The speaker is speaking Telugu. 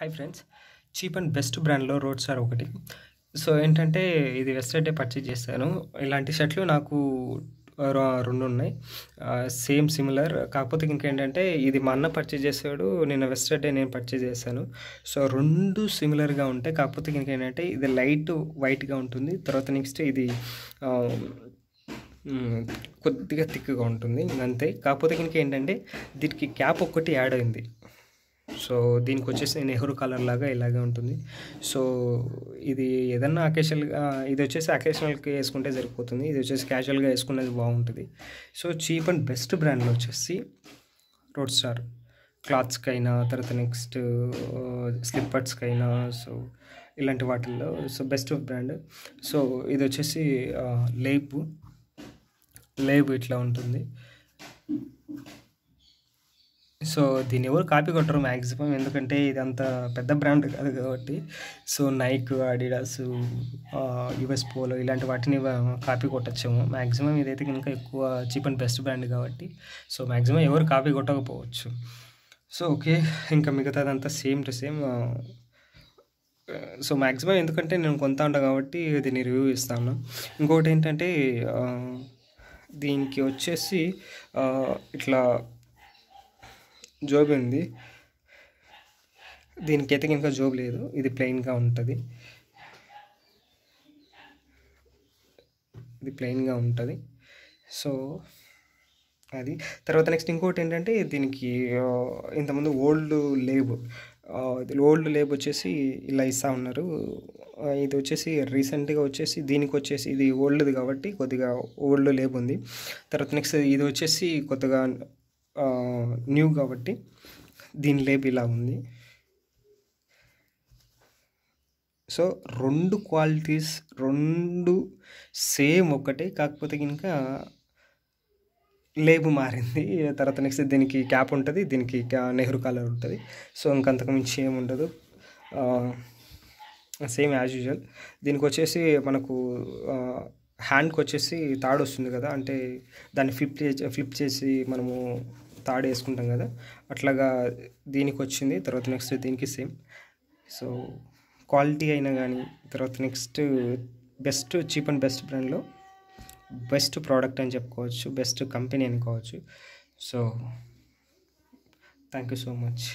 hi friends cheap and best బ్రాండ్లో రోడ్ స్టార్ ఒకటి సో ఏంటంటే ఇది వెబ్సైటే పర్చేజ్ చేశాను ఇలాంటి షర్ట్లు నాకు రెండు ఉన్నాయి సేమ్ సిమిలర్ కాకపోతే ఇంకేంటంటే ఇది మా అన్న పర్చేజ్ నేను నిన్న వెస్టర్డే నేను పర్చేజ్ చేశాను సో రెండు సిమిలర్గా ఉంటాయి కాకపోతే ఇంకేంటంటే ఇది లైట్ వైట్గా ఉంటుంది తర్వాత నెక్స్ట్ ఇది కొద్దిగా థిక్గా ఉంటుంది అంతే కాకపోతే ఇంకేంటంటే దీనికి క్యాప్ ఒక్కటి యాడ్ అయింది సో దీనికి వచ్చేసి నెహ్రూ కలర్ లాగా ఇలాగే ఉంటుంది సో ఇది ఏదన్నా అకేషనల్గా ఇది వచ్చేసి అకేషనల్కి వేసుకుంటే సరిపోతుంది ఇది వచ్చేసి క్యాజువల్గా వేసుకునేది బాగుంటుంది సో చీప్ అండ్ బెస్ట్ బ్రాండ్లో వచ్చేసి రోడ్ స్టార్ క్లాత్స్కైనా తర్వాత నెక్స్ట్ స్లిప్పర్స్కైనా సో ఇలాంటి వాటిల్లో so best of brand so ఇది వచ్చేసి లేపు లేబు ఇట్లా ఉంటుంది సో దీన్ని ఎవరు కాపీ కొట్టరు మ్యాక్సిమం ఎందుకంటే ఇది అంత పెద్ద బ్రాండ్ కాదు కాబట్టి so Nike Adidas US Polo ఇలాంటి వాటిని కాపీ కొట్టచ్చాము మ్యాక్సిమం ఇదైతే ఇంకా ఎక్కువ చీప్ అండ్ బెస్ట్ బ్రాండ్ కాబట్టి సో మ్యాక్సిమం ఎవరు కాపీ కొట్టకపోవచ్చు సో ఓకే ఇంకా మిగతా అదంతా same to same so maximum ఎందుకంటే నేను కొంత ఉంటాను కాబట్టి దీన్ని రివ్యూ ఇస్తాను ఇంకొకటి ఏంటంటే దీనికి వచ్చేసి ఇట్లా జాబ్ ఉంది అయితే ఇంకా జోబు లేదు ఇది ప్లెయిన్గా ఉంటుంది ఇది ప్లెయిన్గా ఉంటుంది సో అది తర్వాత నెక్స్ట్ ఇంకోటి ఏంటంటే దీనికి ఇంతకుముందు ఓల్డ్ లేబు ఓల్డ్ లేబ్ వచ్చేసి ఇలా ఇస్తూ ఉన్నారు ఇది వచ్చేసి రీసెంట్గా వచ్చేసి దీనికి వచ్చేసి ఇది ఓల్డ్ది కాబట్టి కొద్దిగా ఓల్డ్ లేబ్ ఉంది తర్వాత నెక్స్ట్ ఇది వచ్చేసి కొత్తగా న్యూ కాబట్టి దీని లేబ్ ఇలా ఉంది సో రెండు క్వాలిటీస్ రెండు సేమ్ ఒకటే కాకపోతే ఇంకా లేబు మారింది తర్వాత నెక్స్ట్ దీనికి క్యాప్ ఉంటుంది దీనికి నెహ్రూ కాలర్ ఉంటుంది సో ఇంకంతకు మించి ఏముండదు సేమ్ యాజ్ యూజువల్ దీనికి వచ్చేసి మనకు హ్యాండ్కి వచ్చేసి తాడు వస్తుంది కదా అంటే దాన్ని ఫ్లిప్ ఫ్లిప్ చేసి మనము థర్డ్ వేసుకుంటాం కదా అట్లాగా దీనికి వచ్చింది తర్వాత నెక్స్ట్ దీనికి సేమ్ సో క్వాలిటీ అయినా కానీ తర్వాత next best cheap and best బ్రాండ్లో బెస్ట్ ప్రోడక్ట్ అని చెప్పుకోవచ్చు బెస్ట్ కంపెనీ అనుకోవచ్చు so thank you so much